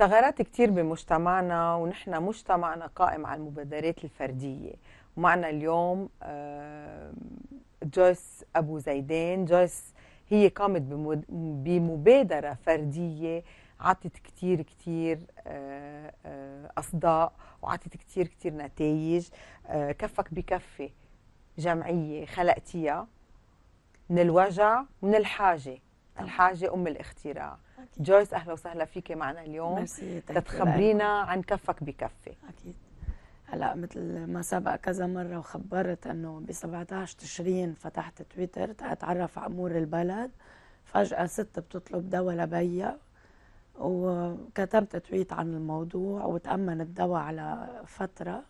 ثغرات كتير بمجتمعنا ونحن مجتمعنا قائم على المبادرات الفردية ومعنا اليوم آه، جويس أبو زيدان جويس هي قامت بمبادرة فردية عطت كتير كتير آه، آه، أصداء وعطت كتير كتير نتائج كفك بكفة جمعية خلقتيها من الوجع ومن الحاجة نعم. الحاجه ام الاختراع أكيد. جويس اهلا وسهلا فيك معنا اليوم تتخبرينا عن كفك بكفي اكيد هلا مثل ما سبق كذا مره وخبرت انه ب 17 تشرين فتحت تويتر اتعرف على امور البلد فجاه ست بتطلب دواء لبيا وكتبت تويت عن الموضوع وتأمن الدواء على فترة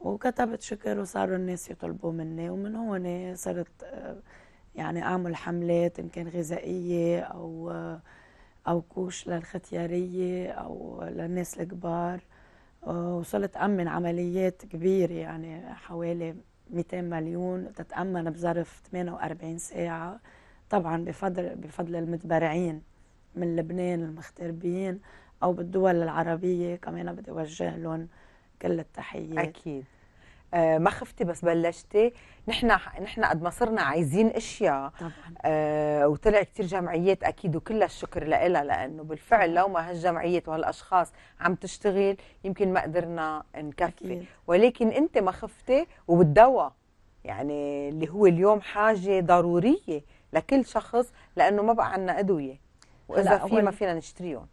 وكتبت شكر وصاروا الناس يطلبوا مني ومن هون صرت يعني اعمل حملات ان كان غذائيه او او كوش للختياريه او للناس الكبار آه، وصلت امن عمليات كبيره يعني حوالي 200 مليون تتامن بظرف 48 ساعه طبعا بفضل بفضل المتبرعين من لبنان المغتربين او بالدول العربيه كمان بدي اوجه لهم كل التحيه اكيد آه، ما خفتي بس بلشتي نحن نحن قد ما صرنا عايزين اشياء طبعا. آه وطلع كثير جمعيات اكيد وكل الشكر لها لانه بالفعل لو ما هالجمعيات وهالاشخاص عم تشتغل يمكن ما قدرنا نكفي أكيد. ولكن انت ما خفتي وبالدواء يعني اللي هو اليوم حاجه ضروريه لكل شخص لانه ما بقى عندنا ادويه واذا في ما فينا نشتريهم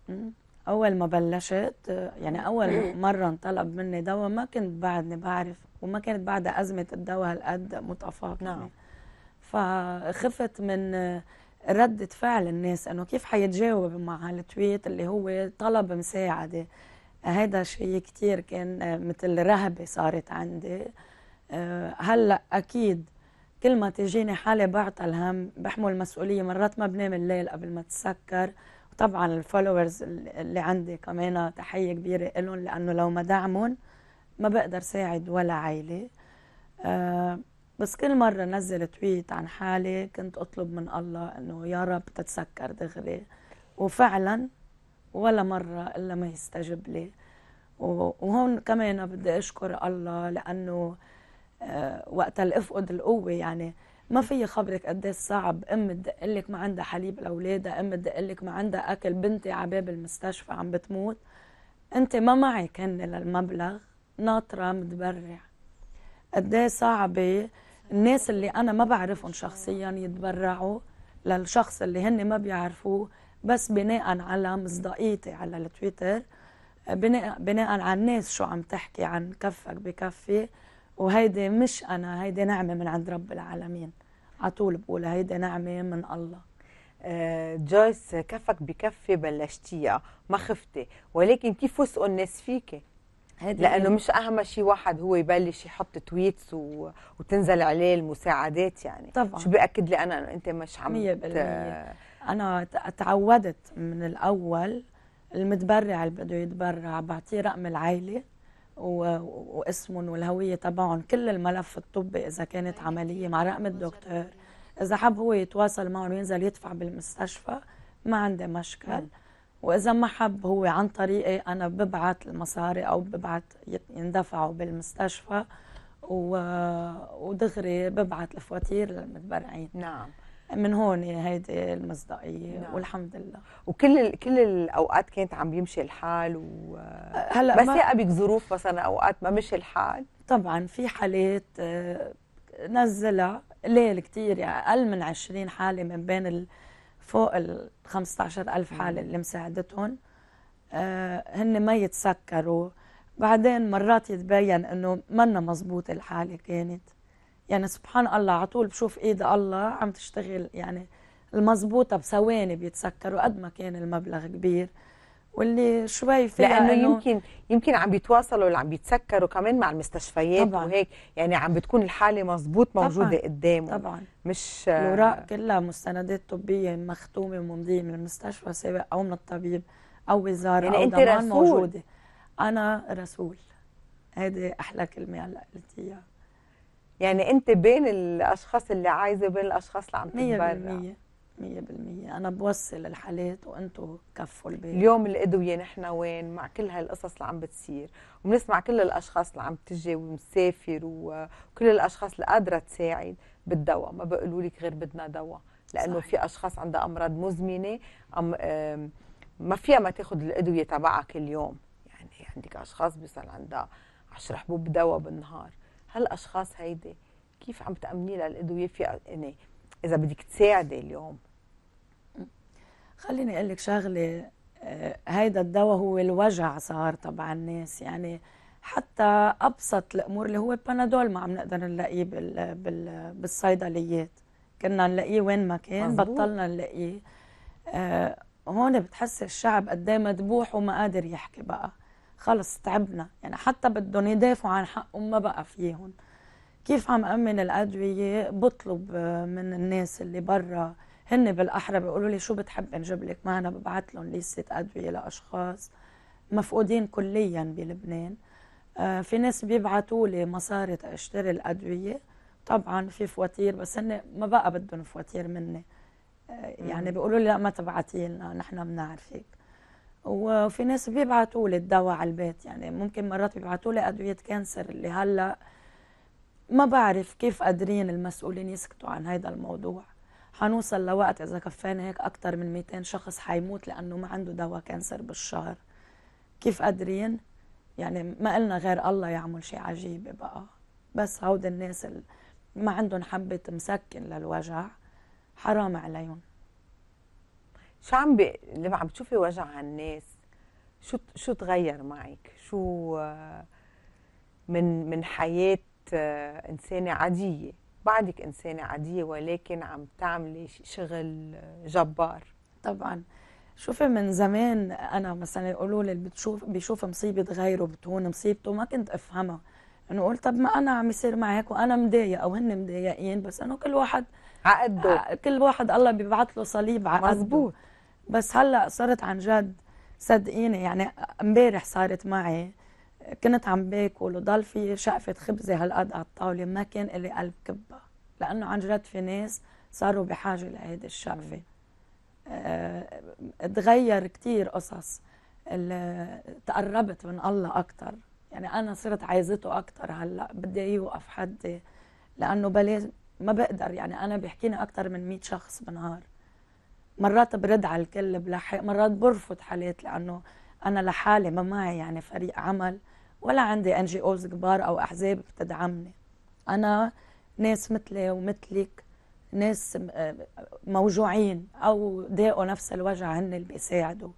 اول ما بلشت آه، يعني اول مره انطلب مني دواء ما كنت بعدني بعرف وما كانت بعد أزمة الدواء هالقد متفاقمة نعم فخفت من ردة فعل الناس انه كيف حيتجاوب مع هالتويت اللي هو طلب مساعدة هذا شيء كتير كان مثل رهبة صارت عندي آه، هلا اكيد كل ما تجيني حالة بعطل هم بحمل مسؤولية مرات ما بنام الليل قبل ما تسكر وطبعا الفولورز اللي عندي كمان تحية كبيرة لهم لأنه لو ما دعمهم ما بقدر ساعد ولا عائلة آه، بس كل مرة نزل تويت عن حالي كنت أطلب من الله أنه يا رب تتسكر دغري وفعلا ولا مرة إلا ما يستجب لي وهون كمان بدي أشكر الله لأنه آه، وقت الأفقد القوة يعني ما في خبرك قديش صعب ام تدقلك ما عندها حليب لاولادها ام تدقلك ما عندها اكل بنتي على باب المستشفى عم بتموت انت ما معي كان للمبلغ ناطره متبرع قد إيه صعبه الناس اللي انا ما بعرفهم شخصيا يتبرعوا للشخص اللي هن ما بيعرفوه بس بناء على مصداقيتي على التويتر بناء بناء على الناس شو عم تحكي عن كفك بكفي وهيدي مش انا هيدي نعمه من عند رب العالمين على طول بقولها هيدي نعمه من الله آه، جويس كفك بكفي بلشتيها ما خفتي ولكن كيف وثقوا الناس فيكي لانه مش اهم شيء واحد هو يبلش يحط تويتس و... وتنزل عليه المساعدات يعني طبعا شو بياكد لي انا انه انت مش عم 100% ت... انا تعودت من الاول المتبرع اللي بده يتبرع بعطيه رقم العائله و... واسمهم والهويه تبعهم كل الملف الطبي اذا كانت عمليه مع رقم الدكتور اذا حب هو يتواصل معهم وينزل يدفع بالمستشفى ما عندي مشكل م. واذا ما حب هو عن طريقي انا ببعت المصاري او ببعت يندفعوا بالمستشفى و... ودغري ببعت الفواتير للمتبرعين نعم من هون هيدي المصداقيه نعم. والحمد لله وكل ال... كل الاوقات كانت عم بيمشي الحال و أه، هلا بس يقبك ما... ظروف مثلا اوقات ما مشي الحال طبعا في حالات أه، نزلها قليل كثير يعني اقل من 20 حاله من بين ال فوق ال 15000 حاله اللي مساعدتهم آه، هن ما يتسكروا بعدين مرات يتبين انه منا مزبوطة الحاله كانت يعني سبحان الله على طول بشوف ايد الله عم تشتغل يعني المزبوطه بثواني بيتسكروا قد ما كان المبلغ كبير واللي شوي في لانه يمكن يمكن عم بيتواصلوا اللي عم بيتسكروا كمان مع المستشفيات طبعاً. وهيك يعني عم بتكون الحاله مزبوط موجوده طبعاً. قدامه طبعا مش الاوراق كلها مستندات طبيه مختومه ومضيه من المستشفى سابق او من الطبيب او وزاره يعني او انت ضمان رسول. موجوده انا رسول هذه احلى كلمه هلا قلتيها يعني انت بين الاشخاص اللي عايزه وبين الاشخاص اللي عم تنبرع 100% مية بالمية أنا بوصل الحالات وأنتوا كفوا البيت اليوم الأدوية نحن وين مع كل هالقصص اللي عم بتصير وبنسمع كل الأشخاص اللي عم تجي ومسافر وكل الأشخاص اللي قادرة تساعد بالدواء ما بقولوا لك غير بدنا دواء لأنه صحيح. في أشخاص عندها أمراض مزمنة أم ما فيها ما تاخذ الأدوية تبعك اليوم يعني عندك أشخاص بيصل عندها 10 حبوب دواء بالنهار هالأشخاص هيدي كيف عم تأمني لها الأدوية في يعني إذا بدك تساعدي اليوم خليني اقول لك شغله آه، هيدا الدواء هو الوجع صار طبعا الناس يعني حتى ابسط الامور اللي هو البنادول ما عم نقدر نلاقيه بال... بال... بالصيدليات كنا نلاقيه وين ما كان بطلنا نلاقيه آه، هون بتحس الشعب قد ايه مذبوح وما قادر يحكي بقى خلص تعبنا يعني حتى بدهم يدافعوا عن حقهم ما بقى فيهم كيف عم امن الادويه بطلب آه، من الناس اللي برا هن بالاحرى بيقولوا لي شو بتحب نجيب لك معنا ببعث لهم ليسة ادويه لاشخاص مفقودين كليا بلبنان آه، في ناس بيبعتوا لي مصاري تشتري الادويه طبعا في فواتير بس هن ما بقى بدهم فواتير مني آه، يعني بيقولوا لي لا ما تبعتي لنا نحن بنعرفك وفي ناس بيبعتوا لي الدواء على البيت يعني ممكن مرات بيبعتوا لي ادويه كانسر اللي هلا ما بعرف كيف قادرين المسؤولين يسكتوا عن هذا الموضوع حنوصل لوقت اذا كفينا هيك اكثر من 200 شخص حيموت لانه ما عنده دواء كانسر بالشهر كيف قادرين يعني ما قلنا غير الله يعمل شيء عجيب بقى بس هود الناس اللي ما عندهم حبة مسكن للوجع حرام عليهم شو عم بي... لما عم تشوفي وجع هالناس شو شو تغير معك؟ شو آه، من من حياة آه، إنسانة عادية بعدك إنسانة عادية ولكن عم تعملي شغل جبار طبعا شوفي من زمان أنا مثلا يقولوا لي بتشوف بيشوف مصيبة غيره بتهون مصيبته ما كنت أفهمها انه قلت طب ما انا عم يصير معي هيك وانا مضايقه او هن مضايقين بس انه كل واحد عقده آه، كل واحد الله بيبعث له صليب عقده مزبوط بس هلا صرت عن جد صدقيني يعني امبارح صارت معي كنت عم باكل وضل في شقفة خبزة هالقد على الطاولة ما كان إلي قلب كبها لأنه عن جد في ناس صاروا بحاجة لهيدي الشقفة آه، تغير كتير قصص تقربت من الله أكتر يعني أنا صرت عايزته أكتر هلأ بدي يوقف حدي لأنه بلاش ما بقدر يعني أنا بيحكيني أكتر من 100 شخص بالنهار مرات برد على الكل بلحق مرات برفض حالات لأنه أنا لحالي ما معي يعني فريق عمل ولا عندي ان جي اوز كبار او احزاب بتدعمني انا ناس مثلي ومثلك ناس موجوعين او ضاقوا نفس الوجع هن اللي بيساعدوا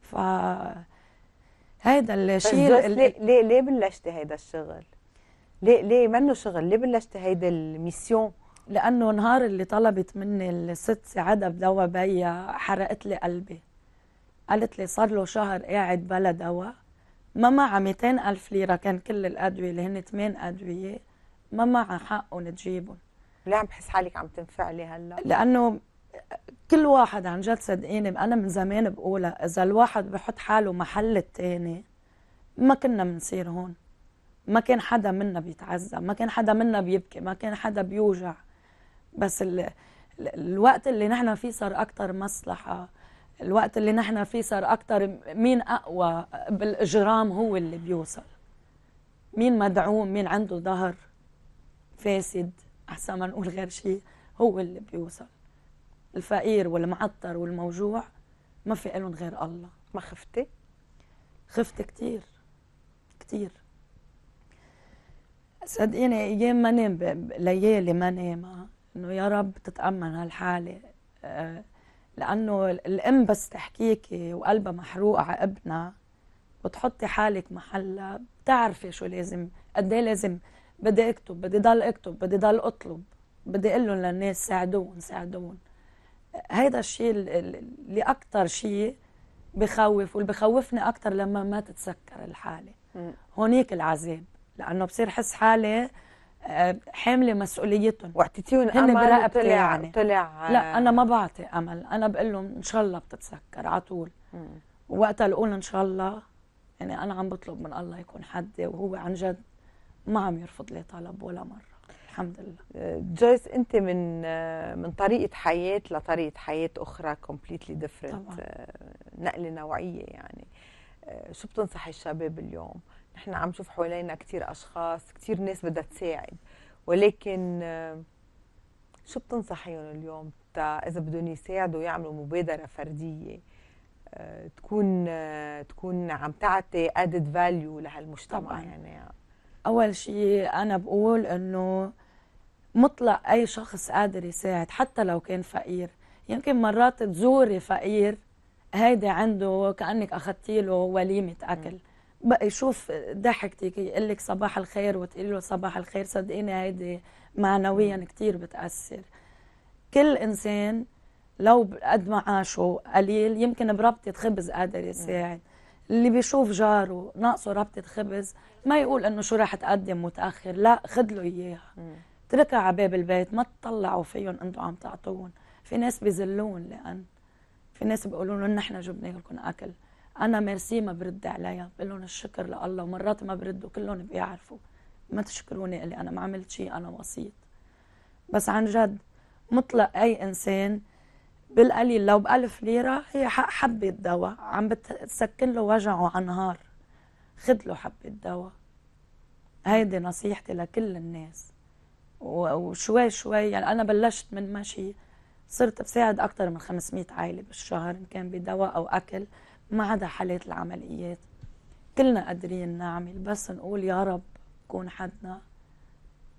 ف هيدا الشيء اللي... ليه ليه بلشت هيدا الشغل؟ ليه ليه منه شغل؟ ليه بلشت هيدا الميسيون؟ لانه نهار اللي طلبت مني الست سعاده بدوا بيا حرقت لي قلبي قالت لي صار له شهر قاعد بلا دواء ما على 200 ألف ليرة كان كل الأدوية اللي هن ثمان أدوية ما معها حقهم تجيبهم ليه عم بحس حالك عم تنفعلي هلا؟ لأنه كل واحد عن جد صدقيني أنا من زمان بقولها إذا الواحد بحط حاله محل الثاني ما كنا بنصير هون ما كان حدا منا بيتعذب ما كان حدا منا بيبكي ما كان حدا بيوجع بس ال... الوقت اللي نحن فيه صار أكتر مصلحة الوقت اللي نحن فيه صار اكثر مين أقوى بالإجرام هو اللي بيوصل مين مدعوم مين عنده ظهر فاسد أحسن ما نقول غير شيء هو اللي بيوصل الفقير والمعطر والموجوع ما في لهم غير الله ما خفتي؟ خفت كثير كثير صدقيني ايام ما نام ليالي ما نام انه يا رب تتامن هالحاله أه لانه الام بس تحكيكي وقلبها محروق على ابنها وتحطي حالك محلها بتعرفي شو لازم قد ايه لازم بدي اكتب بدي ضل اكتب بدي ضل اطلب بدي اقول لهم للناس ساعدون ساعدون هيدا الشيء اللي اكثر شيء بخوف واللي بخوفني اكثر لما ما تتسكر الحاله هونيك العذاب لانه بصير حس حالي حامله مسؤوليتهم وعطيتيهم امل هن طلع يعني. طلع لا آه. انا ما بعطي امل انا بقول لهم ان شاء الله بتتسكر على طول وقتها الاولى ان شاء الله يعني انا عم بطلب من الله يكون حدي وهو عن جد ما عم يرفض لي طلب ولا مره الحمد لله آه، جويس انت من آه، من طريقه حياه لطريقه حياه اخرى كومبليتلي ديفرنت نقله نوعيه يعني شو بتنصحي الشباب اليوم؟ احنا عم نشوف حوالينا كثير اشخاص كثير ناس بدها تساعد ولكن شو بتنصحيهم اليوم اذا بدهم يساعدوا يعملوا مبادره فرديه آه، تكون آه، تكون عم تعطي ادد فاليو لهالمجتمع طبعاً. يعني اول شيء انا بقول انه مطلق اي شخص قادر يساعد حتى لو كان فقير يمكن مرات تزوري فقير هيدا عنده كانك اخذتي له وليمه اكل م. بقى يشوف ضحكتك يقول لك صباح الخير وتقولي له صباح الخير صدقيني هيدي معنويا كثير بتاثر كل انسان لو قد ما عاشه قليل يمكن بربطه خبز قادر يساعد اللي بيشوف جاره ناقصه ربطه خبز ما يقول انه شو رح تقدم متاخر لا خد له اياها اتركها على باب البيت ما تطلعوا فيهم انتم عم تعطون في ناس بيذلون لان في ناس بيقولوا لهم نحن جبنا لكم اكل انا ميرسي ما برد عليها بقول لهم الشكر لله ومرات ما بردوا كلهم بيعرفوا ما تشكروني اللي انا ما عملت شيء انا وسيط بس عن جد مطلق اي انسان بالقليل لو بألف ليرة هي حق حبة دواء عم بتسكن له وجعه عنهار خد له حبة دواء هيدي نصيحتي لكل الناس وشوي شوي يعني أنا بلشت من مشي صرت بساعد أكثر من 500 عائلة بالشهر إن كان بدواء أو أكل ما عدا حالات العمليات كلنا قادرين نعمل بس نقول يا رب كون حدنا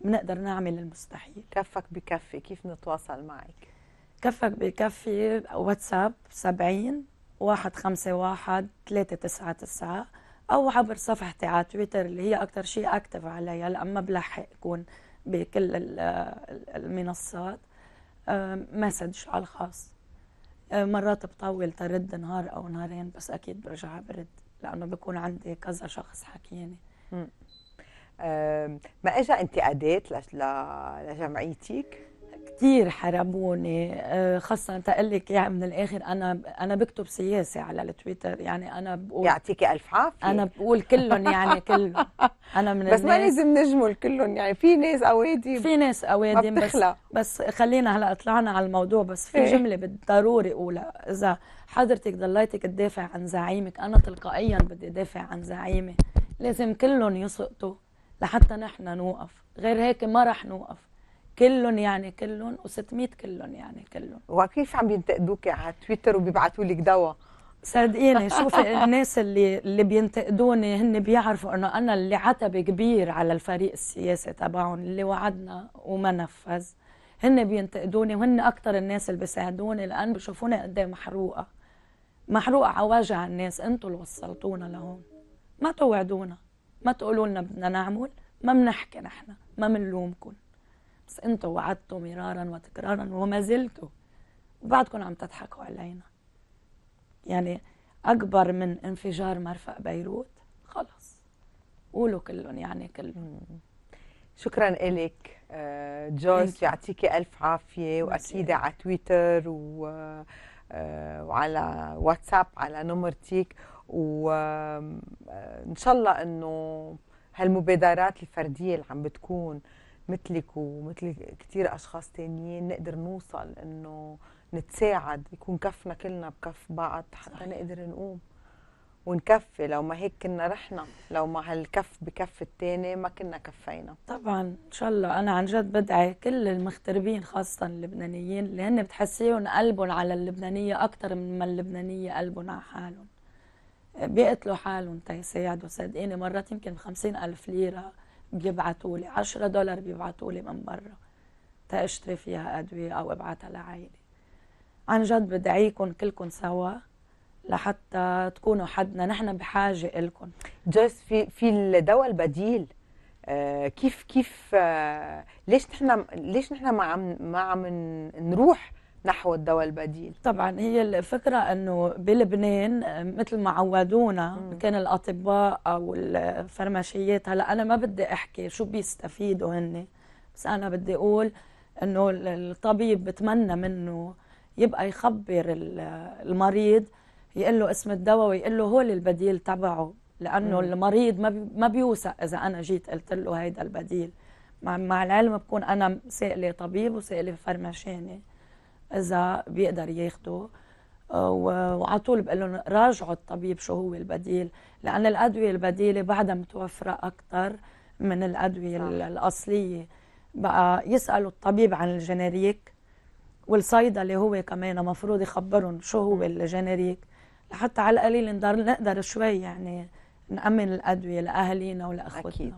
بنقدر نعمل المستحيل كفك بكفي كيف نتواصل معك كفك بكفي واتساب 70 151 399 او عبر صفحتي على تويتر اللي هي اكثر شيء اكتف عليها لان ما بلحق يكون بكل المنصات مسج على الخاص آه، مرات بطول ترد نهار او نهارين بس اكيد برجع برد لانه بكون عندي كذا شخص حكيني ما اجى انتقادات لجمعيتك؟ كثير حرموني آه، خاصة تقول لك يعني من الآخر أنا أنا بكتب سياسة على التويتر يعني أنا بقول يعطيكي ألف عافية أنا بقول كلهم يعني كلهم أنا من بس ما لازم نجمل كلهم يعني في ناس أوادم في ناس أوادم بس بس خلينا هلا طلعنا على الموضوع بس في إيه. جملة بالضروري أقولها إذا حضرتك ضليتك تدافع عن زعيمك أنا تلقائيا بدي دافع عن زعيمي لازم كلهم يسقطوا لحتى نحن نوقف غير هيك ما رح نوقف كلهم يعني كلهم و600 كلهم يعني كلهم وكيف عم ينتقدوك على تويتر وبيبعثوا لك دواء صدقيني شوفي الناس اللي اللي بينتقدوني هن بيعرفوا انه انا اللي عتبه كبير على الفريق السياسي تبعهم اللي وعدنا وما نفذ هن بينتقدوني وهن اكثر الناس اللي بيساعدوني لان بشوفوني قد محروقه محروقه على وجع الناس انتم اللي وصلتونا لهون ما توعدونا ما تقولوا لنا بدنا نعمل ما بنحكي نحن ما بنلومكم بس انتو وعدتوا مرارا وتكرارا وما زلتوا وبعدكم عم تضحكوا علينا يعني اكبر من انفجار مرفق بيروت خلص قولوا كلهم يعني كلهم شكرا لك آه، جوز يعطيكي الف عافيه واكيد على تويتر و آه، وعلى واتساب على نمرتك وان آه، شاء الله انه هالمبادرات الفرديه اللي عم بتكون مثلك ومثل كثير اشخاص تانيين نقدر نوصل انه نتساعد يكون كفنا كلنا بكف بعض حتى صحيح. نقدر نقوم ونكفي لو ما هيك كنا رحنا لو ما هالكف بكف الثاني ما كنا كفينا طبعا ان شاء الله انا عن جد بدعي كل المغتربين خاصه اللبنانيين اللي هن بتحسيهم قلبهم على اللبنانيه اكثر من ما اللبنانيه قلبهم على حالهم بيقتلوا حالهم تيساعدوا صدقيني مرات يمكن ب ألف ليرة بيبعتوا لي 10 دولار بيبعتوا لي من برا تاشتري فيها ادويه او ابعتها لعائلي عن جد بدعيكم كلكم سوا لحتى تكونوا حدنا نحن بحاجه لكم جوز في في الدواء البديل آه كيف كيف آه ليش نحن ليش نحن ما عم ما عم نروح نحو الدواء البديل طبعا هي الفكرة أنه بلبنان مثل ما عودونا مم. كان الأطباء أو الفرماشيات هلأ أنا ما بدي أحكي شو بيستفيدوا هن بس أنا بدي أقول أنه الطبيب بتمنى منه يبقى يخبر المريض يقول له اسم الدواء ويقول له هول البديل تبعه لأنه مم. المريض ما بيوثق إذا أنا جيت قلت له هيدا البديل مع, العلم بكون أنا سائلة طبيب وسائلة فرماشيني اذا بيقدر ياخده آه، وعلى طول بقول لهم راجعوا الطبيب شو هو البديل لان الادويه البديله بعدها متوفره اكثر من الادويه صح. الاصليه بقى يسالوا الطبيب عن الجينيريك والصيدلي هو كمان مفروض يخبرهم شو هو الجينيريك لحتى على القليل نقدر شوي يعني نامن الادويه لاهالينا ولاخوتنا اكيد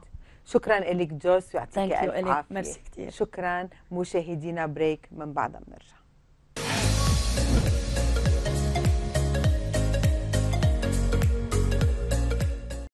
شكرا لك جوس ويعطيك الف عافيه ميرسي كثير شكرا مشاهدينا بريك من بعدها بنرجع